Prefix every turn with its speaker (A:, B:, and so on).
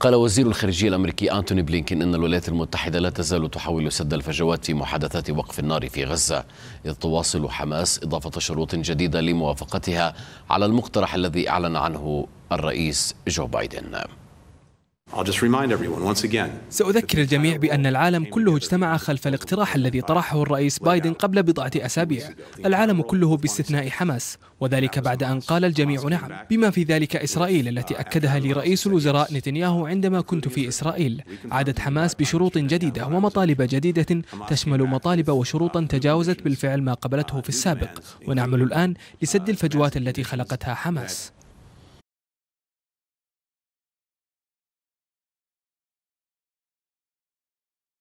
A: قال وزير الخارجية الأمريكي أنتوني بلينكين أن الولايات المتحدة لا تزال تحاول سد الفجوات في محادثات وقف النار في غزة إذ تواصل حماس إضافة شروط جديدة لموافقتها على المقترح الذي أعلن عنه الرئيس جو بايدن
B: سأذكر الجميع بأن العالم كله اجتمع خلف الاقتراح الذي طرحه الرئيس بايدن قبل بضعة أسابيع العالم كله باستثناء حماس وذلك بعد أن قال الجميع نعم بما في ذلك إسرائيل التي أكدها لي رئيس الوزراء نتنياهو عندما كنت في إسرائيل عادت حماس بشروط جديدة ومطالب جديدة تشمل مطالب وشروطا تجاوزت بالفعل ما قبلته في السابق ونعمل الآن لسد الفجوات التي خلقتها حماس